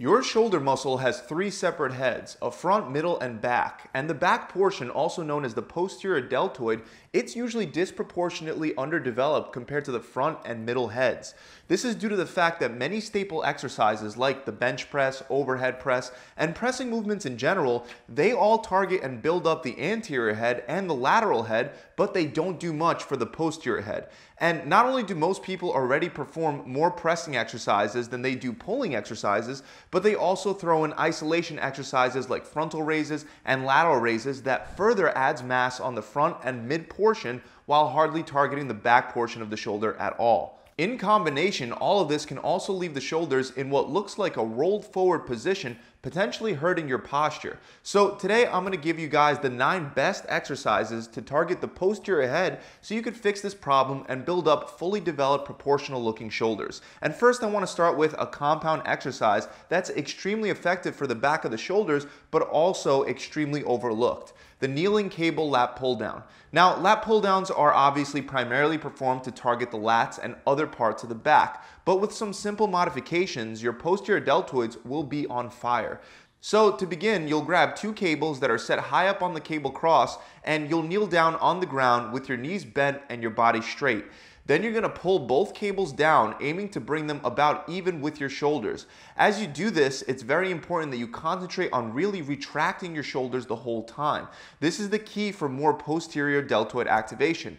Your shoulder muscle has three separate heads, a front, middle, and back. And the back portion, also known as the posterior deltoid, it's usually disproportionately underdeveloped compared to the front and middle heads. This is due to the fact that many staple exercises like the bench press, overhead press, and pressing movements in general, they all target and build up the anterior head and the lateral head, but they don't do much for the posterior head. And not only do most people already perform more pressing exercises than they do pulling exercises, but they also throw in isolation exercises like frontal raises and lateral raises that further adds mass on the front and mid portion while hardly targeting the back portion of the shoulder at all. In combination, all of this can also leave the shoulders in what looks like a rolled forward position potentially hurting your posture. So today I'm gonna give you guys the nine best exercises to target the posterior head so you could fix this problem and build up fully developed proportional looking shoulders. And first I wanna start with a compound exercise that's extremely effective for the back of the shoulders, but also extremely overlooked the kneeling cable lat pull down. Now, lat pull downs are obviously primarily performed to target the lats and other parts of the back, but with some simple modifications, your posterior deltoids will be on fire. So to begin, you'll grab two cables that are set high up on the cable cross and you'll kneel down on the ground with your knees bent and your body straight. Then you're gonna pull both cables down, aiming to bring them about even with your shoulders. As you do this, it's very important that you concentrate on really retracting your shoulders the whole time. This is the key for more posterior deltoid activation.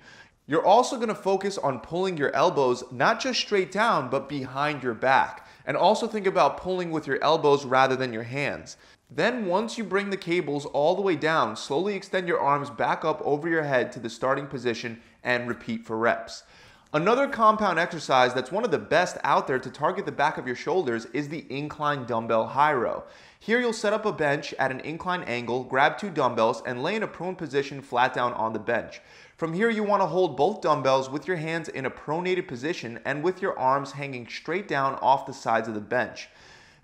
You're also gonna focus on pulling your elbows not just straight down, but behind your back. And also think about pulling with your elbows rather than your hands. Then once you bring the cables all the way down, slowly extend your arms back up over your head to the starting position and repeat for reps. Another compound exercise that's one of the best out there to target the back of your shoulders is the incline dumbbell high row. Here you'll set up a bench at an incline angle, grab two dumbbells, and lay in a prone position flat down on the bench. From here, you want to hold both dumbbells with your hands in a pronated position and with your arms hanging straight down off the sides of the bench.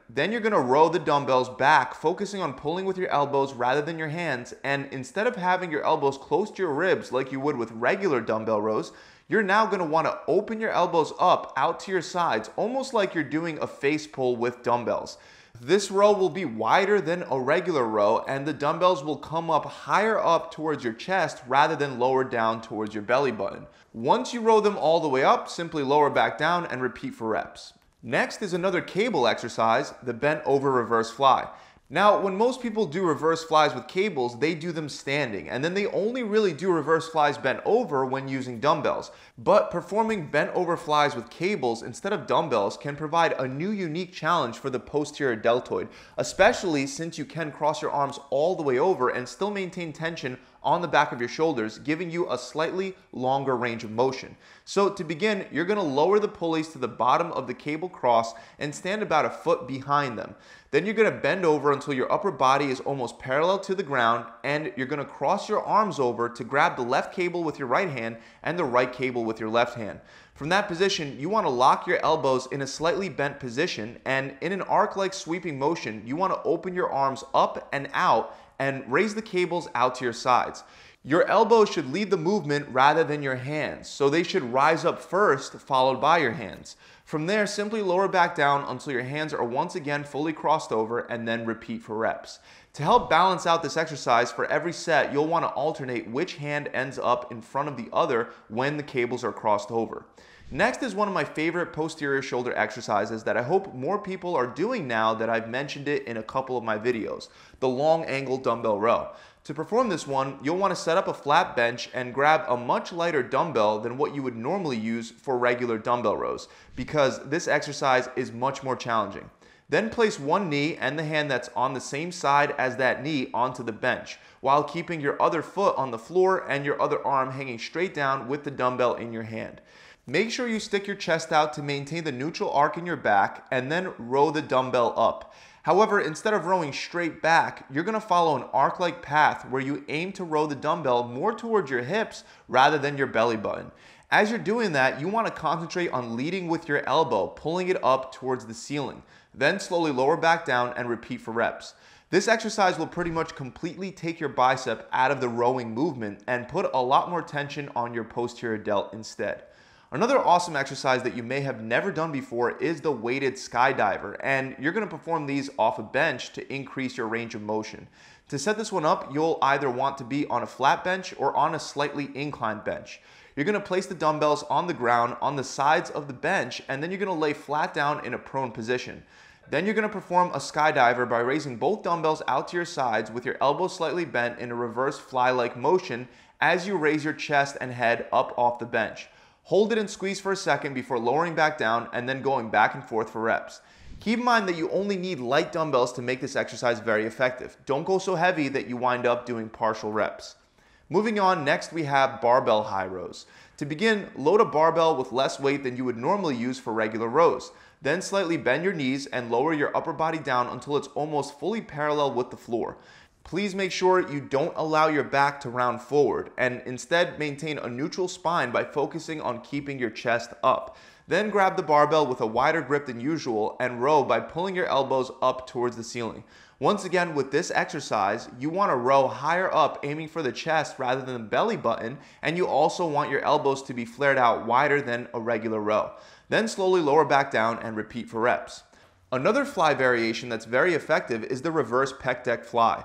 Then you're going to row the dumbbells back, focusing on pulling with your elbows rather than your hands. And instead of having your elbows close to your ribs like you would with regular dumbbell rows, you're now going to want to open your elbows up out to your sides, almost like you're doing a face pull with dumbbells. This row will be wider than a regular row and the dumbbells will come up higher up towards your chest rather than lower down towards your belly button. Once you row them all the way up, simply lower back down and repeat for reps. Next is another cable exercise, the bent over reverse fly. Now, when most people do reverse flies with cables, they do them standing, and then they only really do reverse flies bent over when using dumbbells. But performing bent over flies with cables instead of dumbbells can provide a new unique challenge for the posterior deltoid, especially since you can cross your arms all the way over and still maintain tension on the back of your shoulders, giving you a slightly longer range of motion. So to begin, you're gonna lower the pulleys to the bottom of the cable cross and stand about a foot behind them. Then you're gonna bend over until your upper body is almost parallel to the ground and you're gonna cross your arms over to grab the left cable with your right hand and the right cable with your left hand. From that position, you want to lock your elbows in a slightly bent position and in an arc-like sweeping motion, you want to open your arms up and out and raise the cables out to your sides. Your elbows should lead the movement rather than your hands, so they should rise up first, followed by your hands. From there, simply lower back down until your hands are once again fully crossed over and then repeat for reps. To help balance out this exercise, for every set, you'll want to alternate which hand ends up in front of the other when the cables are crossed over. Next is one of my favorite posterior shoulder exercises that I hope more people are doing now that I've mentioned it in a couple of my videos, the long angle dumbbell row. To perform this one, you'll want to set up a flat bench and grab a much lighter dumbbell than what you would normally use for regular dumbbell rows because this exercise is much more challenging. Then place one knee and the hand that's on the same side as that knee onto the bench while keeping your other foot on the floor and your other arm hanging straight down with the dumbbell in your hand. Make sure you stick your chest out to maintain the neutral arc in your back and then row the dumbbell up. However, instead of rowing straight back, you're gonna follow an arc-like path where you aim to row the dumbbell more towards your hips rather than your belly button. As you're doing that, you wanna concentrate on leading with your elbow, pulling it up towards the ceiling. Then slowly lower back down and repeat for reps. This exercise will pretty much completely take your bicep out of the rowing movement and put a lot more tension on your posterior delt instead. Another awesome exercise that you may have never done before is the weighted skydiver, and you're gonna perform these off a bench to increase your range of motion. To set this one up, you'll either want to be on a flat bench or on a slightly inclined bench. You're gonna place the dumbbells on the ground on the sides of the bench, and then you're gonna lay flat down in a prone position. Then you're gonna perform a skydiver by raising both dumbbells out to your sides with your elbows slightly bent in a reverse fly-like motion as you raise your chest and head up off the bench. Hold it and squeeze for a second before lowering back down and then going back and forth for reps. Keep in mind that you only need light dumbbells to make this exercise very effective. Don't go so heavy that you wind up doing partial reps. Moving on, next we have barbell high rows. To begin, load a barbell with less weight than you would normally use for regular rows. Then slightly bend your knees and lower your upper body down until it's almost fully parallel with the floor. Please make sure you don't allow your back to round forward and instead maintain a neutral spine by focusing on keeping your chest up. Then grab the barbell with a wider grip than usual and row by pulling your elbows up towards the ceiling. Once again, with this exercise, you want to row higher up, aiming for the chest rather than the belly button, and you also want your elbows to be flared out wider than a regular row. Then slowly lower back down and repeat for reps. Another fly variation that's very effective is the reverse pec deck fly.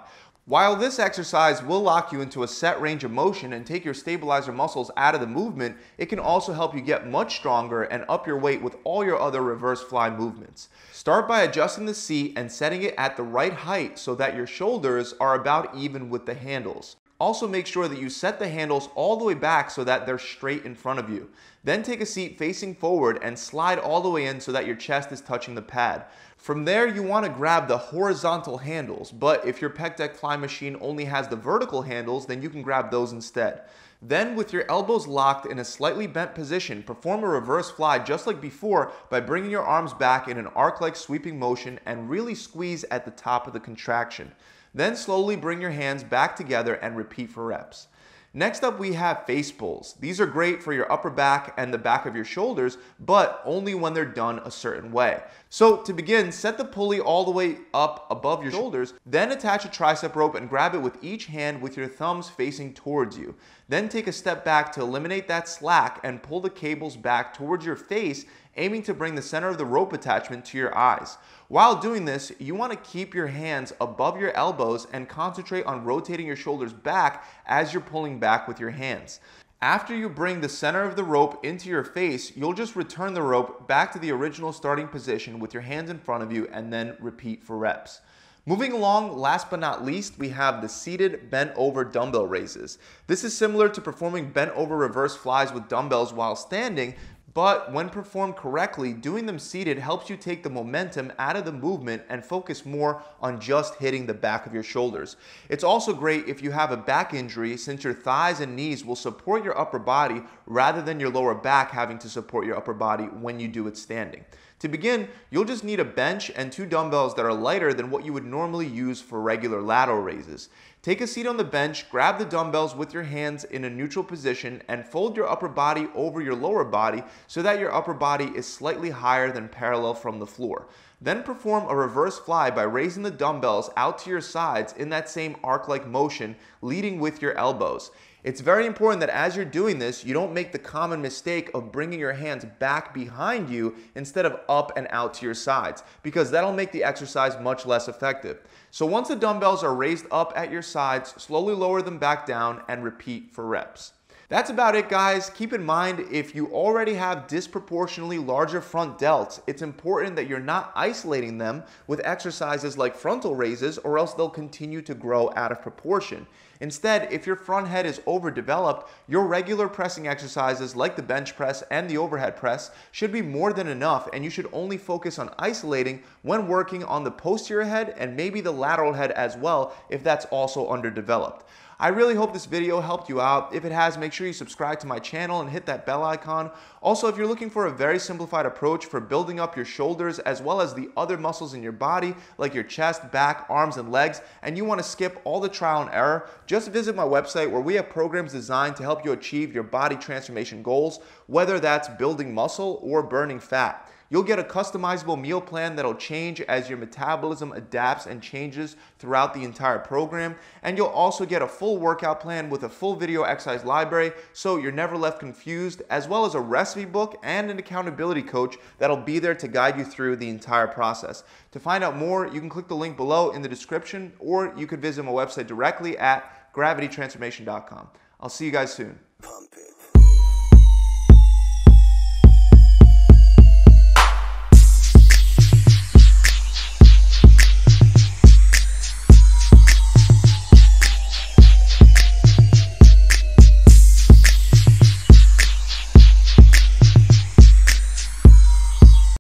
While this exercise will lock you into a set range of motion and take your stabilizer muscles out of the movement, it can also help you get much stronger and up your weight with all your other reverse fly movements. Start by adjusting the seat and setting it at the right height so that your shoulders are about even with the handles. Also make sure that you set the handles all the way back so that they're straight in front of you. Then take a seat facing forward and slide all the way in so that your chest is touching the pad. From there, you want to grab the horizontal handles, but if your pec deck fly machine only has the vertical handles, then you can grab those instead. Then, with your elbows locked in a slightly bent position, perform a reverse fly just like before by bringing your arms back in an arc-like sweeping motion and really squeeze at the top of the contraction. Then slowly bring your hands back together and repeat for reps. Next up, we have face pulls. These are great for your upper back and the back of your shoulders, but only when they're done a certain way. So to begin, set the pulley all the way up above your shoulders, then attach a tricep rope and grab it with each hand with your thumbs facing towards you. Then take a step back to eliminate that slack and pull the cables back towards your face, aiming to bring the center of the rope attachment to your eyes. While doing this, you want to keep your hands above your elbows and concentrate on rotating your shoulders back as you're pulling back with your hands. After you bring the center of the rope into your face, you'll just return the rope back to the original starting position with your hands in front of you and then repeat for reps. Moving along, last but not least, we have the seated bent over dumbbell raises. This is similar to performing bent over reverse flies with dumbbells while standing, but when performed correctly, doing them seated helps you take the momentum out of the movement and focus more on just hitting the back of your shoulders. It's also great if you have a back injury since your thighs and knees will support your upper body rather than your lower back having to support your upper body when you do it standing. To begin, you'll just need a bench and two dumbbells that are lighter than what you would normally use for regular lateral raises. Take a seat on the bench, grab the dumbbells with your hands in a neutral position, and fold your upper body over your lower body so that your upper body is slightly higher than parallel from the floor. Then perform a reverse fly by raising the dumbbells out to your sides in that same arc-like motion, leading with your elbows. It's very important that as you're doing this, you don't make the common mistake of bringing your hands back behind you instead of up and out to your sides, because that'll make the exercise much less effective. So once the dumbbells are raised up at your sides, slowly lower them back down and repeat for reps. That's about it, guys. Keep in mind, if you already have disproportionately larger front delts, it's important that you're not isolating them with exercises like frontal raises, or else they'll continue to grow out of proportion. Instead, if your front head is overdeveloped, your regular pressing exercises like the bench press and the overhead press should be more than enough and you should only focus on isolating when working on the posterior head and maybe the lateral head as well if that's also underdeveloped. I really hope this video helped you out. If it has, make sure you subscribe to my channel and hit that bell icon. Also, if you're looking for a very simplified approach for building up your shoulders as well as the other muscles in your body, like your chest, back, arms, and legs, and you wanna skip all the trial and error, just visit my website where we have programs designed to help you achieve your body transformation goals, whether that's building muscle or burning fat. You'll get a customizable meal plan that'll change as your metabolism adapts and changes throughout the entire program. And you'll also get a full workout plan with a full video exercise library so you're never left confused, as well as a recipe book and an accountability coach that'll be there to guide you through the entire process. To find out more, you can click the link below in the description or you could visit my website directly at gravitytransformation.com. I'll see you guys soon.